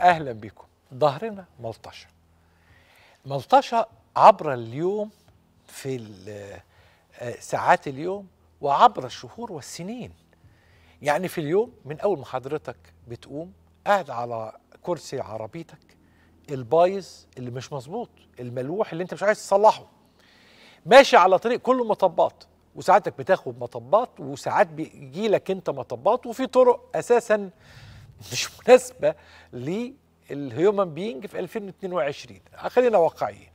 أهلا بكم ظهرنا ملطشة ملطشة عبر اليوم في آه، ساعات اليوم وعبر الشهور والسنين يعني في اليوم من أول ما حضرتك بتقوم قاعد على كرسي عربيتك البايظ اللي مش مظبوط الملوح اللي انت مش عايز تصلحه ماشي على طريق كله مطبات وساعاتك بتاخد مطبات وساعات بيجي لك انت مطبات وفي طرق اساسا مش مناسبه للهيومن بينج في 2022 خلينا واقعيين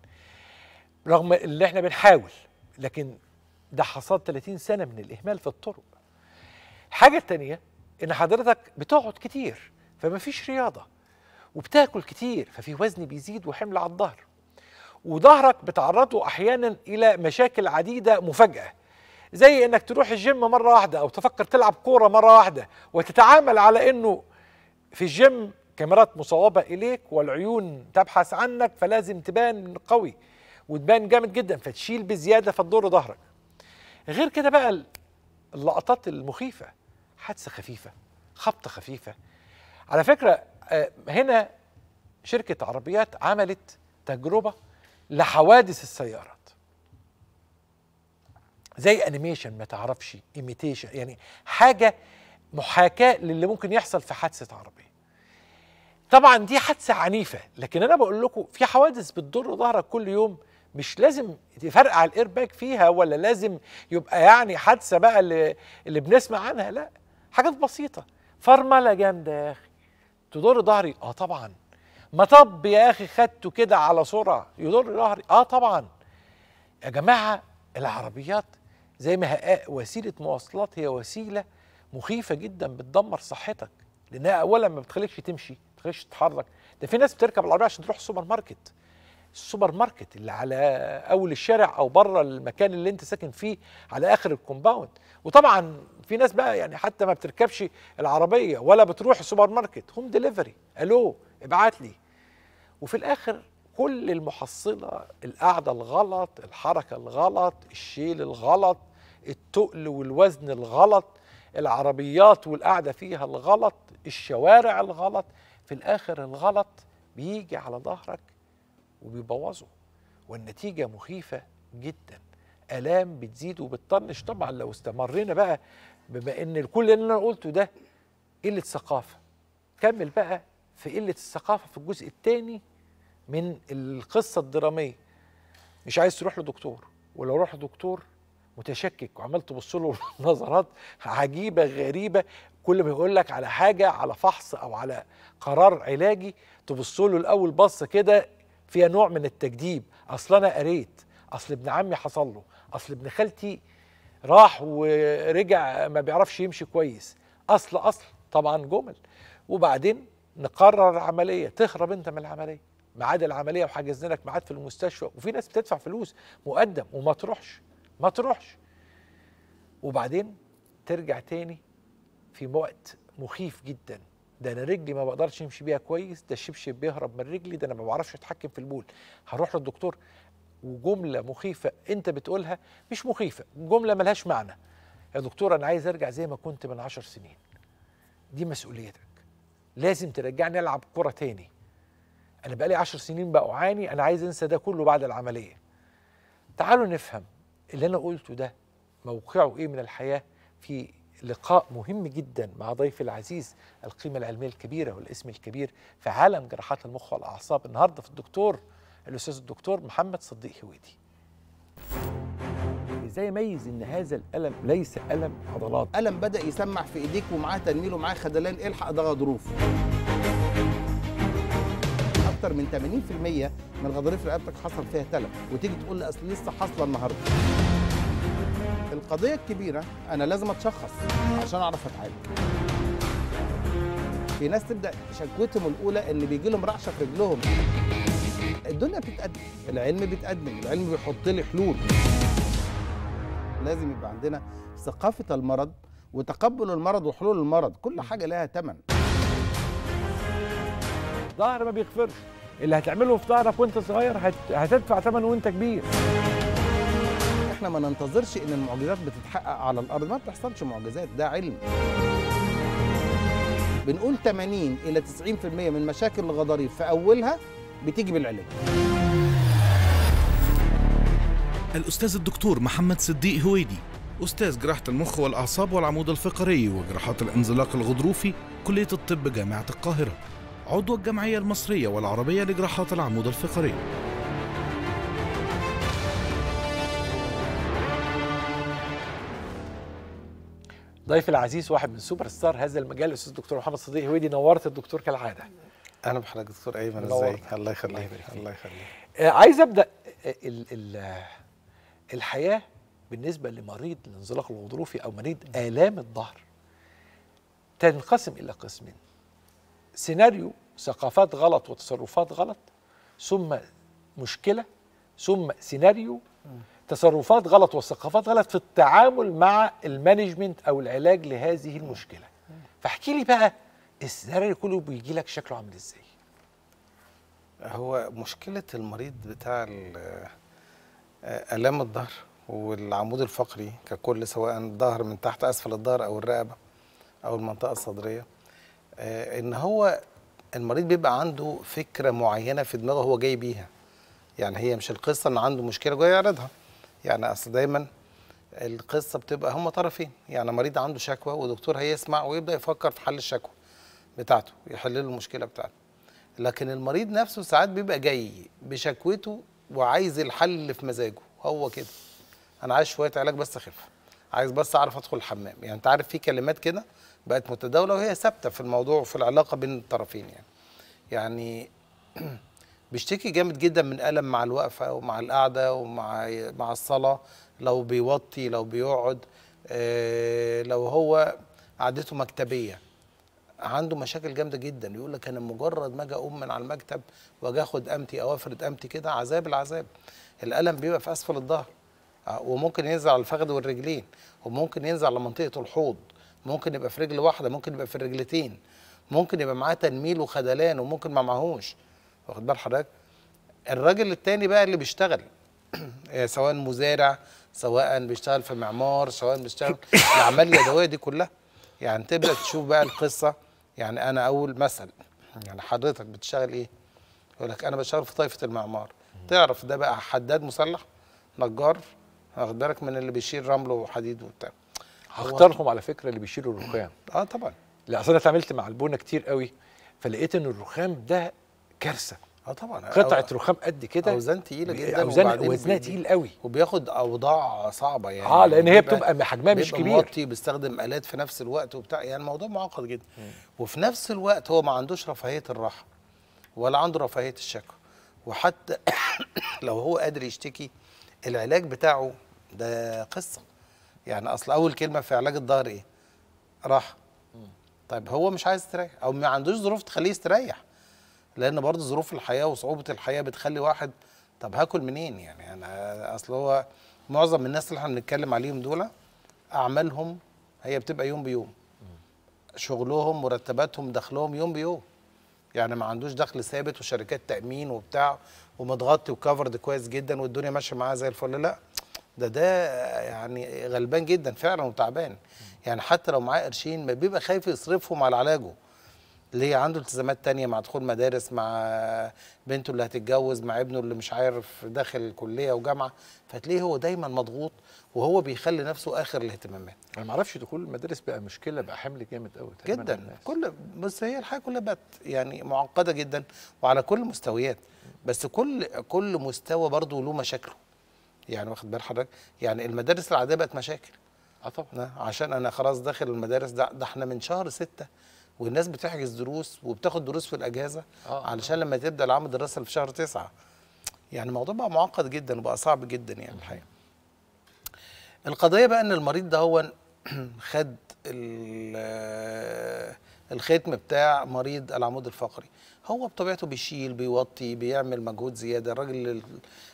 رغم ان احنا بنحاول لكن ده حصاد 30 سنه من الاهمال في الطرق حاجه تانية ان حضرتك بتقعد كتير فما فيش رياضه وبتاكل كتير ففي وزن بيزيد وحمل على الظهر وظهرك بتعرضه احيانا الى مشاكل عديده مفاجاه زي انك تروح الجيم مره واحده او تفكر تلعب كوره مره واحده وتتعامل على انه في الجيم كاميرات مصوبة إليك والعيون تبحث عنك فلازم تبان قوي وتبان جامد جدا فتشيل بزيادة فتضر ظهرك غير كده بقى اللقطات المخيفة حادثة خفيفة خبطة خفيفة على فكرة آه، هنا شركة عربيات عملت تجربة لحوادث السيارات زي انيميشن ما تعرفش ايميتيشن يعني حاجة محاكاه للي ممكن يحصل في حادثه عربيه طبعا دي حادثه عنيفه لكن انا بقول لكم في حوادث بتضر ظهرك كل يوم مش لازم تفرقع الايرباك فيها ولا لازم يبقى يعني حادثه بقى اللي, اللي بنسمع عنها لا حاجات بسيطه فرمله جامده يا اخي تضر ظهري اه طبعا مطب يا اخي خدته كده على سرعه يضر ظهري اه طبعا يا جماعه العربيات زي ما وسيله مواصلات هي وسيله مخيفه جدا بتدمر صحتك لانها اولا ما بتخليكش تمشي ما بتخليكش تتحرك ده في ناس بتركب العربيه عشان تروح السوبر ماركت السوبر ماركت اللي على اول الشارع او بره المكان اللي انت ساكن فيه على اخر الكومباوند وطبعا في ناس بقى يعني حتى ما بتركبش العربيه ولا بتروح السوبر ماركت هوم ديليفري الو ابعت لي وفي الاخر كل المحصله القعده الغلط الحركه الغلط الشيل الغلط التقل والوزن الغلط العربيات والقعدة فيها الغلط الشوارع الغلط في الآخر الغلط بيجي على ظهرك وبيبوظه والنتيجة مخيفة جدا آلام بتزيد وبتطنش طبعا لو استمرينا بقى بما ان كل اللي انا قلته ده قلة ثقافة كمل بقى في قلة الثقافة في الجزء الثاني من القصة الدرامية مش عايز تروح لدكتور ولو رحت دكتور متشكك وعمال تبص له نظرات عجيبه غريبه كل ما يقول لك على حاجه على فحص او على قرار علاجي تبص له الاول بصه كده فيها نوع من التجديب اصل انا قريت اصل ابن عمي حصل له اصل ابن خالتي راح ورجع ما بيعرفش يمشي كويس اصل اصل طبعا جمل وبعدين نقرر عمليه تهرب انت من العمليه ميعاد العمليه وحجزنا لك ميعاد في المستشفى وفي ناس بتدفع فلوس مقدم وما تروحش ما تروحش وبعدين ترجع تاني في وقت مخيف جدا ده انا رجلي ما بقدرش امشي بيها كويس ده الشبشب بيهرب من رجلي ده انا ما بعرفش اتحكم في البول هروح للدكتور وجمله مخيفه انت بتقولها مش مخيفه جمله ملهاش معنى يا دكتور انا عايز ارجع زي ما كنت من عشر سنين دي مسؤوليتك لازم ترجعني العب كره تاني انا بقالي عشر سنين بقى اعاني انا عايز انسى ده كله بعد العمليه تعالوا نفهم اللي انا قلته ده موقعه ايه من الحياه في لقاء مهم جدا مع ضيف العزيز القيمه العلميه الكبيره والاسم الكبير في عالم جراحات المخ والاعصاب النهارده في الدكتور الاستاذ الدكتور محمد صديق هويدي ازاي اميز ان هذا الالم ليس الم عضلات الم بدا يسمع في ايديك ومعاه تنميل ومعاه خدلان الحق ده غضروف اكتر من 80% من الغضاريف رقبتك حصل فيها تلف وتيجي تقول لي اصل لسه حاصله النهارده القضيه الكبيره انا لازم اتشخص عشان اعرف اتعالج في ناس تبدا شكوتهم الاولى ان بيجي لهم رعشه في رجلهم الدنيا بتتقدم العلم بيتقدم العلم بيحط لي حلول لازم يبقى عندنا ثقافه المرض وتقبل المرض وحلول المرض كل حاجه لها ثمن الظهر ما بيغفرش اللي هتعمله في ظهرك وانت صغير هتدفع ثمنه وانت كبير احنا ما ننتظرش ان المعجزات بتتحقق على الارض ما بتحصلش معجزات ده علم بنقول 80 الى 90% من مشاكل الغضاريف في اولها بتيجي بالعلاج الاستاذ الدكتور محمد صديق هويدي استاذ جراحه المخ والاعصاب والعمود الفقري وجراحات الانزلاق الغضروفي كليه الطب جامعه القاهره عضو الجمعية المصرية والعربية لجراحات العمود الفقري ضيف العزيز واحد من سوبر ستار هذا المجال الاستاذ الدكتور محمد صديق هويدي نورت الدكتور كالعاده اهلا بحضرتك دكتور ايمن ازيك الله يخليك الله يخليك آه، عايز ابدا الـ آه، الـ الحياه بالنسبه لمريض الانزلاق الغضروفي او مريض الام الظهر تنقسم الى قسمين سيناريو ثقافات غلط وتصرفات غلط ثم مشكله ثم سيناريو تصرفات غلط وثقافات غلط في التعامل مع المانجمنت او العلاج لهذه المشكله فاحكي لي بقى السيناريو كله بيجي لك شكله عامل ازاي هو مشكله المريض بتاع الام الظهر والعمود الفقري ككل سواء الظهر من تحت اسفل الظهر او الرقبه او المنطقه الصدريه آه، ان هو المريض بيبقى عنده فكره معينه في دماغه هو جاي بيها يعني هي مش القصه ان عنده مشكله جاي يعرضها يعني اصل دايما القصه بتبقى هما طرفين يعني مريض عنده شكوى ودكتور هيسمع ويبدا يفكر في حل الشكوى بتاعته يحل له المشكله بتاعته لكن المريض نفسه ساعات بيبقى جاي بشكوته وعايز الحل اللي في مزاجه هو كده انا عايز شويه علاج بس خف عايز بس اعرف ادخل الحمام يعني انت عارف في كلمات كده بقت متداوله وهي ثابته في الموضوع وفي العلاقه بين الطرفين يعني يعني بيشتكي جامد جدا من الم مع الوقفه ومع القعده ومع مع الصلاه لو بيوطي لو بيقعد آه، لو هو قعدته مكتبيه عنده مشاكل جامده جدا يقول لك انا مجرد ما اجي اقوم من على المكتب واجي اخد امتي او افرد امتي كده عذاب العذاب الالم بيبقى في اسفل الظهر آه، وممكن ينزل على الفخذ والرجلين وممكن ينزل على منطقه الحوض ممكن يبقى في رجل واحده ممكن يبقى في الرجلتين ممكن يبقى معاه تنميل وخذلان وممكن ما معهوش واخد بال حضرتك الراجل التاني بقى اللي بيشتغل آه، سواء مزارع سواء بيشتغل في معمار سواء بيشتغل الاعمال اليدويه دي كلها يعني تبدا تشوف بقى القصه يعني انا اول مثل يعني حضرتك بتشتغل ايه يقول لك انا بشتغل في طائفه المعمار تعرف ده بقى حداد مسلح نجار واخد بالك من اللي بيشيل رمل وحديد وبتاع هختارهم على فكره اللي بيشيلوا الرخام اه طبعا لا اصل انا اتعاملت مع البونه كتير قوي فلقيت ان الرخام ده كارثه اه طبعا قطعه أو... رخام قد كده اوزان تقيله جدا اوزان وزنها تقيل قوي وبياخد اوضاع صعبه يعني اه لان هي بتبقى حجمها مش كبير موطي بيستخدم الات في نفس الوقت وبتاع يعني الموضوع معقد جدا مم. وفي نفس الوقت هو ما عندوش رفاهيه الراحه ولا عنده رفاهيه الشكوى وحتى لو هو قادر يشتكي العلاج بتاعه ده قصه يعني اصل اول كلمه في علاج الظهر ايه راحه طيب هو مش عايز يستريح او ما عندوش ظروف تخليه يستريح لان برضه ظروف الحياه وصعوبه الحياه بتخلي واحد طب هاكل منين يعني انا اصل هو معظم الناس اللي احنا بنتكلم عليهم دول اعمالهم هي بتبقى يوم بيوم شغلهم مرتباتهم دخلهم يوم بيوم يعني ما عندوش دخل ثابت وشركات تامين وبتاع ومتغطي وكفرد كويس جدا والدنيا ماشيه معاه زي الفل لا ده ده يعني غلبان جدا فعلا وتعبان يعني حتى لو معاه قرشين ما بيبقى خايف يصرفهم على علاجه ليه عنده التزامات تانية مع دخول مدارس مع بنته اللي هتتجوز مع ابنه اللي مش عارف داخل كلية وجامعة فتلاقيه هو دايما مضغوط وهو بيخلي نفسه اخر الاهتمامات انا ما اعرفش دخول المدارس بقى مشكله بقى حمل جامد قوي جدا كل بس هي الحياه كلها بقت يعني معقده جدا وعلى كل المستويات بس كل كل مستوى برضه له مشاكله يعني واخد بال حضرتك يعني المدارس العاديه بقت مشاكل اه طبعا عشان انا خلاص داخل المدارس ده, ده احنا من شهر ستة والناس بتحجز دروس وبتاخد دروس في الاجازه آه. آه. علشان لما تبدا العام الدراسي في شهر تسعة يعني الموضوع بقى معقد جدا وبقى صعب جدا يعني الحقيقه القضيه بقى ان المريض ده هو خد آه، الختم بتاع مريض العمود الفقري هو بطبيعته بيشيل بيوطي بيعمل مجهود زياده الراجل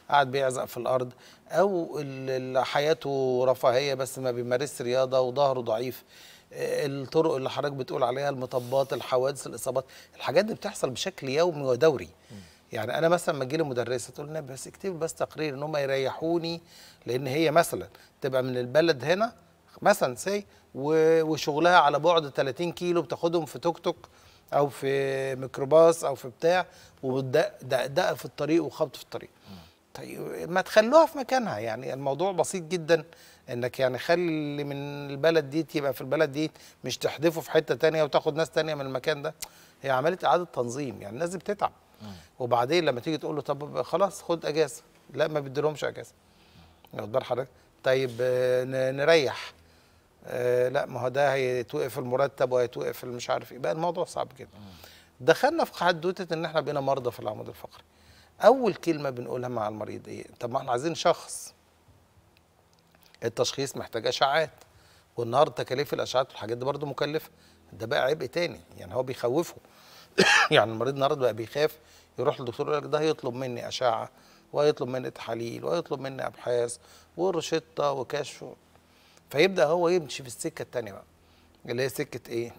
قاعد بيعزق في الارض او اللي حياته رفاهيه بس ما بيمارسش رياضه وظهره ضعيف آه، الطرق اللي حضرتك بتقول عليها المطبات الحوادث الاصابات الحاجات دي بتحصل بشكل يومي ودوري يعني انا مثلا لما اجيلي مدرسه تقول لنا بس اكتبي بس تقرير ان هم يريحوني لان هي مثلا تبقى من البلد هنا مثلا سي وشغلها على بعد 30 كيلو بتاخدهم في توك توك او في ميكروباص او في بتاع وبتدقدق في الطريق وخبط في الطريق طيب ما تخلوها في مكانها يعني الموضوع بسيط جدا انك يعني خلي من البلد دي يبقى في البلد دي مش تحذفه في حته تانية وتاخد ناس تانية من المكان ده هي عمليه اعاده تنظيم يعني الناس دي بتتعب وبعدين لما تيجي تقول له طب خلاص خد اجازه لا ما بيديلهمش اجازه واخد بال حضرتك طيب نريح آه، لا ما هو ده هيتوقف المرتب وهيتوقف مش عارف ايه بقى الموضوع صعب جدا دخلنا في حدوته ان احنا بقينا مرضى في العمود الفقري اول كلمه بنقولها مع المريض ايه طب ما احنا عايزين شخص التشخيص محتاج اشعات والنهارده تكاليف الاشعات والحاجات دي برضه مكلفه ده بقى عبء تاني يعني هو بيخوفه يعني المريض النهارده بقى بيخاف يروح للدكتور يقول لك ده هيطلب مني اشعه وهيطلب مني تحاليل وهيطلب مني ابحاث وروشته وكشف فيبدا هو يمشي في السكه الثانيه بقى اللي هي سكه ايه؟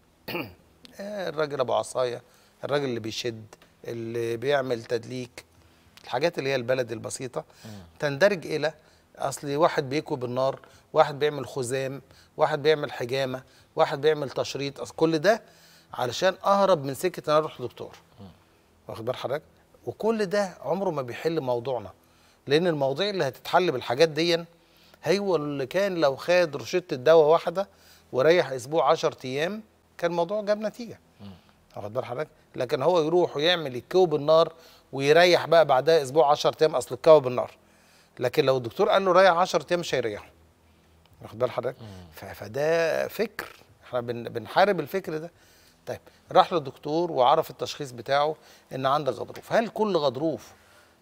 الراجل ابو عصايه الراجل اللي بيشد اللي بيعمل تدليك الحاجات اللي هي البلد البسيطة تندرج إلى أصل واحد بيكوي بالنار واحد بيعمل خزام واحد بيعمل حجامة واحد بيعمل تشريط أصل كل ده علشان أهرب من سكة أنا أروح لدكتور واخد بال حضرتك وكل ده عمره ما بيحل موضوعنا لأن المواضيع اللي هتتحل بالحاجات دي هو اللي كان لو خد روشتة دواء واحدة وريح أسبوع 10 أيام كان الموضوع جاب نتيجة واخد بال حضرتك لكن هو يروح ويعمل يكوب النار ويريح بقى بعدها اسبوع 10 ايام اصل الكوى بالنار لكن لو الدكتور قال له ريح 10 ايام مش هيريحه واخد بال حضرتك فده فكر احنا بنحارب الفكر ده طيب راح للدكتور وعرف التشخيص بتاعه ان عندك غضروف هل كل غضروف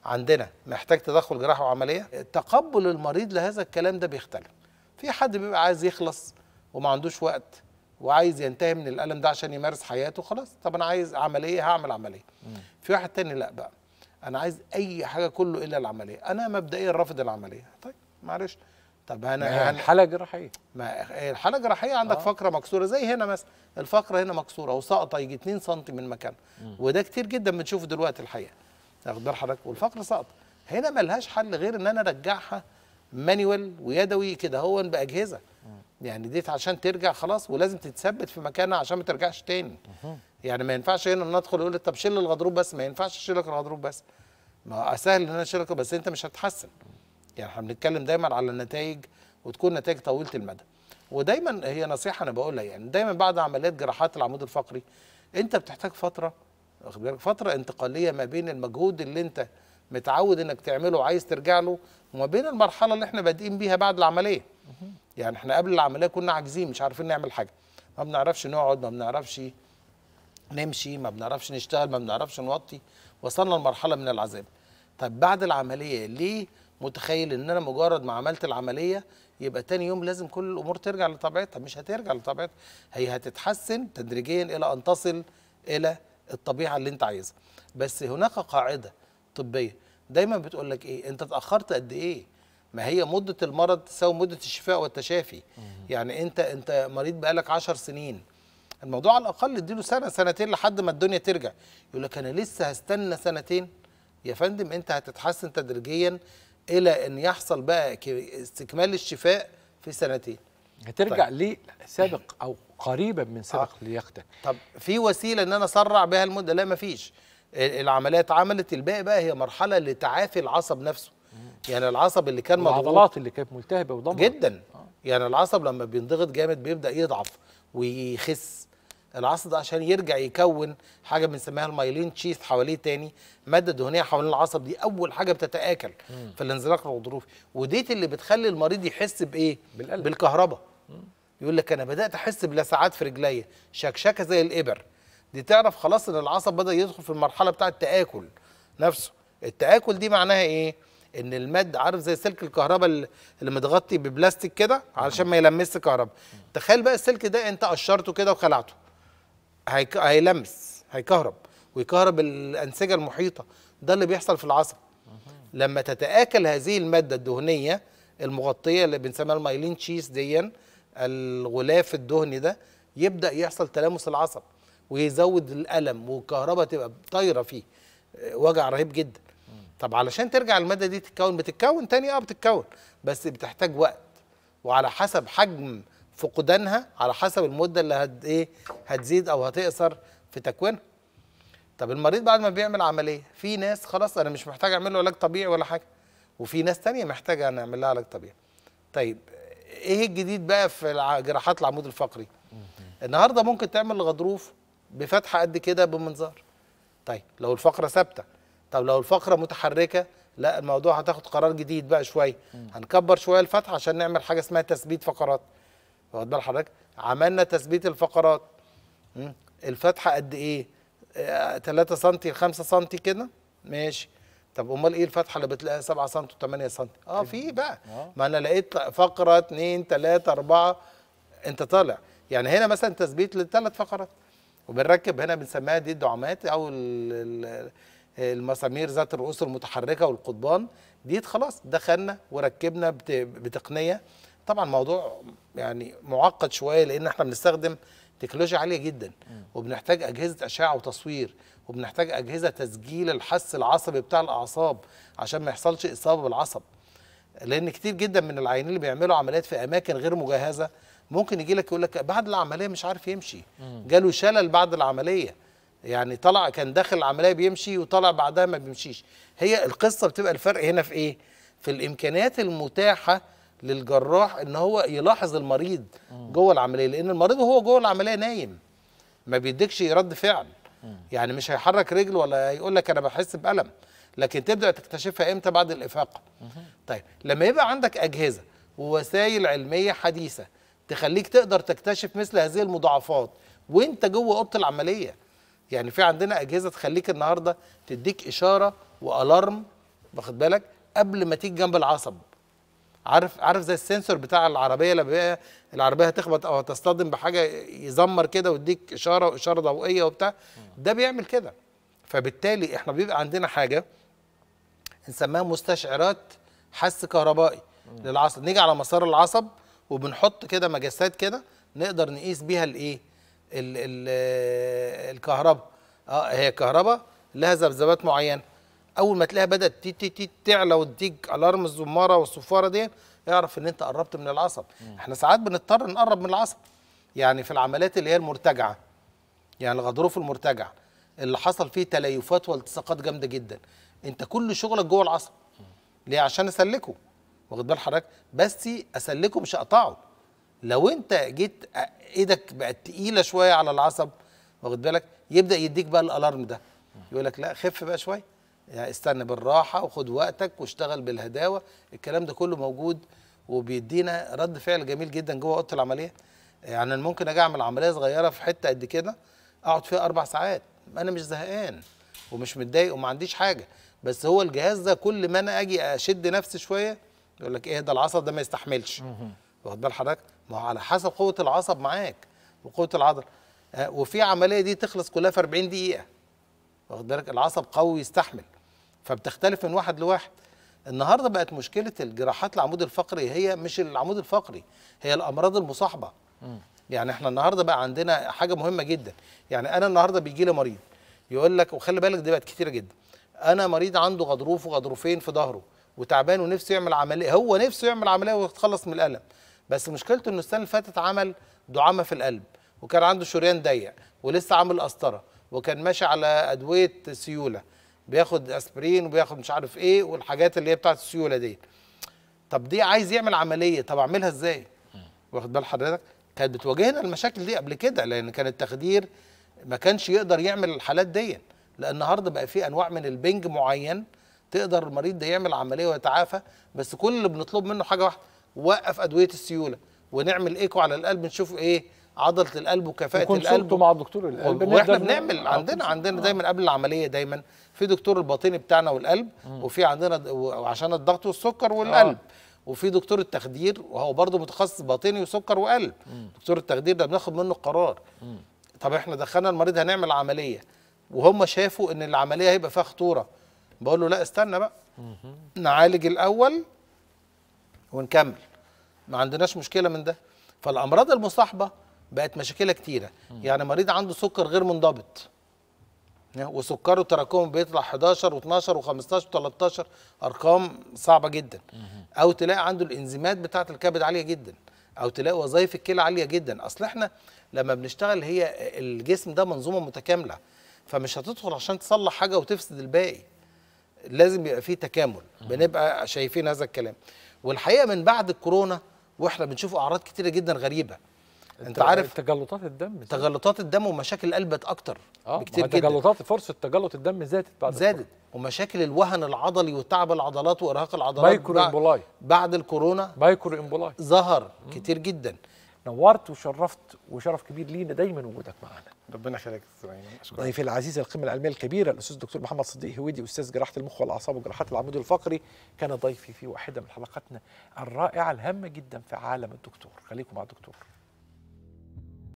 عندنا محتاج تدخل جراحه وعمليه تقبل المريض لهذا الكلام ده بيختلف في حد بيبقى عايز يخلص وما عندوش وقت وعايز ينتهي من الالم ده عشان يمارس حياته خلاص طب انا عايز عمليه هعمل عمليه في واحد تاني لا بقى انا عايز اي حاجه كله الا العمليه انا مبدئيا رافض العمليه طيب معلش طب انا يعني الحاله جراحيه ما الحاله الجراحيه عندك آه. فقره مكسوره زي هنا مثلا الفقره هنا مكسوره وساقطه يجي 2 سم من مكان وده كتير جدا بنشوفه دلوقتي الحقيقه واخد بال حضرتك والفقره ساقطه هنا ملهاش حل غير ان انا ارجعها مانيوال ويدوي كده هو باجهزه يعني ديت عشان ترجع خلاص ولازم تتثبت في مكانها عشان ما ترجعش تاني يعني ما ينفعش هنا ندخل يقول طب شيل الغضروف بس ما ينفعش اشيل لك الغضروف بس ما سهل ان انا اشيلك بس انت مش هتحسن يعني احنا بنتكلم دايما على النتائج وتكون نتائج طويله المدى ودايما هي نصيحه انا بقولها يعني دايما بعد عمليات جراحات العمود الفقري انت بتحتاج فتره واخد بالك فتره انتقاليه ما بين المجهود اللي انت متعود انك تعمله وعايز ترجع له وما بين المرحله اللي احنا بادئين بيها بعد العمليه يعني احنا قبل العمليه كنا عاجزين مش عارفين نعمل حاجه ما بنعرفش نقعد ما بنعرفش نمشي ما بنعرفش نشتغل ما بنعرفش نوطي وصلنا لمرحله من العذاب طب بعد العمليه ليه متخيل ان انا مجرد ما عملت العمليه يبقى تاني يوم لازم كل الامور ترجع لطبيعتها مش هترجع لطبيعتها هي هتتحسن تدريجيا الى ان تصل الى الطبيعه اللي انت عايزها بس هناك قاعده طبيه دايما بتقول لك ايه انت اتاخرت قد ايه ما هي مده المرض تساوي مده الشفاء والتشافي مم. يعني انت انت مريض بقالك 10 سنين الموضوع على الاقل اديله سنه سنتين لحد ما الدنيا ترجع يقول لك انا لسه هستنى سنتين يا فندم انت هتتحسن تدريجيا الى ان يحصل بقى استكمال الشفاء في سنتين هترجع طيب. ليه سابق او قريبا من سابق آه. لياقتك طب في وسيله ان انا اسرع بها المده لا مفيش العمليات عملت الباقي بقى هي مرحله لتعافي العصب نفسه يعني العصب اللي كان مضغوط العضلات اللي كانت ملتهبه وضمه جدا يعني العصب لما بينضغط جامد بيبدا يضعف ويخس العصب ده عشان يرجع يكون حاجه بنسميها المايلين تشيز حواليه تاني ماده دهنيه حوالين العصب دي اول حاجه بتتاكل مم. في الانزلاق الغضروفي وديت اللي بتخلي المريض يحس بايه بالقلب بالكهرباء يقول لك انا بدات احس بلسعات في رجليا شكشكه زي الابر دي تعرف خلاص ان العصب بدا يدخل في المرحله بتاعه التاكل نفسه التاكل دي معناها ايه ان المد عارف زي سلك الكهرباء اللي متغطي ببلاستيك كده علشان ما يلمس الكهرباء تخيل بقى السلك ده انت قشرته كده وخلعته هيك... هيلمس هيكهرب ويكهرب الانسجه المحيطه ده اللي بيحصل في العصب لما تتاكل هذه الماده الدهنيه المغطيه اللي بنسميها المايلين تشيز ديا الغلاف الدهني ده يبدا يحصل تلامس العصب ويزود الالم والكهرباء تبقى طايره فيه آه، وجع رهيب جدا طب علشان ترجع الماده دي تتكون بتتكون تاني اه بتتكون بس بتحتاج وقت وعلى حسب حجم فقدانها على حسب المده اللي هت ايه هتزيد او هتقصر في تكوينها طب المريض بعد ما بيعمل عمليه في ناس خلاص انا مش محتاج اعمل له علاج طبيعي ولا حاجه وفي ناس تانية محتاجه انا اعمل لها علاج طبيعي طيب ايه الجديد بقى في جراحات العمود الفقري النهارده ممكن تعمل غضروف بفتحه قد كده بمنظار طيب لو الفقره ثابته طب لو الفقره متحركه لا الموضوع هتاخد قرار جديد بقى شويه هنكبر شويه الفتحه عشان نعمل حاجه اسمها تثبيت فقرات واخد بال حضرتك عملنا تثبيت الفقرات الفتحه قد ايه 3 سم 5 سم كده ماشي طب امال ايه الفتحه اللي بتلاقيها 7 سم و8 سم اه في بقى آه. ما انا لقيت فقره 2 3 4 انت طالع يعني هنا مثلا تثبيت لثلاث فقرات وبنركب هنا بنسميها دي الدعامات او المسامير ذات الرؤوس المتحركه والقضبان دي خلاص دخلنا وركبنا بتقنيه طبعا موضوع يعني معقد شويه لان احنا بنستخدم تكنولوجيا عاليه جدا وبنحتاج اجهزه اشعه وتصوير وبنحتاج اجهزه تسجيل الحس العصبي بتاع الاعصاب عشان ما يحصلش اصابه بالعصب لان كتير جدا من العينين اللي بيعملوا عمليات في اماكن غير مجهزه ممكن يجي لك يقول لك بعد العمليه مش عارف يمشي جاله شلل بعد العمليه يعني طلع كان داخل العمليه بيمشي وطلع بعدها ما بيمشيش هي القصه بتبقى الفرق هنا في ايه في الامكانيات المتاحه للجراح ان هو يلاحظ المريض جوه العمليه لان المريض وهو جوه العمليه نايم ما بيديكش رد فعل يعني مش هيحرك رجله ولا هيقول لك انا بحس بالم لكن تبدا تكتشفها امتى بعد الافاقه طيب لما يبقى عندك اجهزه ووسائل علميه حديثه تخليك تقدر تكتشف مثل هذه المضاعفات وانت جوه اوضه العمليه يعني في عندنا اجهزه تخليك النهارده تديك اشاره والارم واخد بالك قبل ما تيجي جنب العصب عارف عارف زي السنسور بتاع العربيه لما العربيه هتخبط او هتصطدم بحاجه يزمر كده ويديك اشاره واشاره ضوئيه وبتاع ده بيعمل كده فبالتالي احنا بيبقى عندنا حاجه نسميها مستشعرات حس كهربائي للعصب نيجي على مسار العصب وبنحط كده مجسات كده نقدر نقيس بيها الايه الكهرباء اه هي الكهرباء لها ذبذبات معينه اول ما تلاقيها بدات تي تي تي تعلى وتديك الارم الزماره والصفاره دي اعرف ان انت قربت من العصب احنا ساعات بنضطر نقرب من العصب يعني في العمليات اللي هي المرتجعه يعني الغضروف المرتجع اللي حصل فيه تليفات والتصاقات جامده جدا انت كل شغلك جوه العصب ليه عشان اسلكه واخد بال حضرتك بس اسلكه مش اقطعه لو انت جيت ايدك بقت تقيله شويه على العصب واخد بالك يبدا يديك بقى الالارم ده يقول لك لا خف بقى شويه يعني استنى بالراحه وخد وقتك واشتغل بالهداوه الكلام ده كله موجود وبيدينا رد فعل جميل جدا جوه اوضه العمليه يعني ممكن اجي اعمل عمليه صغيره في حته قد كده اقعد فيها اربع ساعات انا مش زهقان ومش متضايق وما عنديش حاجه بس هو الجهاز ده كل ما انا اجي اشد نفسي شويه يقول لك ايه ده العصب ده ما يستحملش واخد بال حضرتك ما هو على حسب قوه العصب معاك وقوه العضل آه، وفي عمليه دي تخلص كلها في 40 دقيقه واخد بالك العصب قوي يستحمل فبتختلف من واحد لواحد النهارده بقت مشكله الجراحات العمود الفقري هي مش العمود الفقري هي الامراض المصاحبه يعني احنا النهارده بقى عندنا حاجه مهمه جدا يعني انا النهارده بيجي لي مريض يقول لك وخلي بالك دي بقت كتيره جدا انا مريض عنده غضروف وغضروفين في ظهره وتعبان ونفسه يعمل عمليه هو نفسه يعمل عمليه ويتخلص من الالم بس مشكلته انه السنه اللي فاتت عمل دعامه في القلب وكان عنده شريان ضيق ولسه عامل قسطره وكان ماشي على ادويه سيوله بياخد اسبرين وبياخد مش عارف ايه والحاجات اللي هي بتاعت السيوله دي طب دي عايز يعمل عمليه طب اعملها ازاي واخد بال حضرتك كانت بتواجهنا المشاكل دي قبل كده لان كان التخدير ما كانش يقدر يعمل الحالات دي لان النهارده بقى في انواع من البنج معين تقدر المريض ده يعمل عمليه ويتعافى بس كل اللي بنطلب منه حاجه واحده وقف ادويه السيوله ونعمل ايكو على القلب نشوف ايه عضله القلب وكفاءه القلب مع دكتور القلب واحنا بنعمل آه، عندنا عندنا آه. دايما قبل العمليه دايما في دكتور الباطني بتاعنا والقلب وفي عندنا وعشان الضغط والسكر والقلب آه. وفي دكتور التخدير وهو برضه متخصص باطني وسكر وقلب دكتور التخدير ده بناخد منه قرار طب احنا دخلنا المريض هنعمل عمليه وهم شافوا ان العمليه هيبقى فيها خطوره بقول له لا استنى بقى نعالج الاول ونكمل ما عندناش مشكله من ده فالامراض المصاحبه بقت مشاكلها كتيره يعني مريض عنده سكر غير منضبط وسكره تراكمي بيطلع 11 و12 و15 و13 ارقام صعبه جدا او تلاقي عنده الانزيمات بتاعه الكبد عاليه جدا او تلاقي وظائف الكلى عاليه جدا اصل احنا لما بنشتغل هي الجسم ده منظومه متكامله فمش هتدخل عشان تصلح حاجه وتفسد الباقي لازم يبقى في تكامل بنبقى شايفين هذا الكلام والحقيقه من بعد الكورونا واحنا بنشوف اعراض كتيره جدا غريبه انت عارف تجلطات الدم تجلطات الدم ومشاكل قلبت اكتر آه بكتير جدا تجلطات فرصه تجلط الدم زادت بعد زادت الكورونا. ومشاكل الوهن العضلي وتعب العضلات وارهاق العضلات بايكور امبولاي بعد الكورونا بايكور امبولاي ظهر كتير جدا نورت وشرفت وشرف كبير لينا دايما وجودك معانا ربنا يخليك ضيفي العزيز القمة العلميه الكبيره الاستاذ الدكتور محمد صديق هويدي استاذ جراحه المخ والاعصاب وجراحات العمود الفقري كان ضيفي في واحده من حلقاتنا الرائعه الهامه جدا في عالم الدكتور خليكم مع الدكتور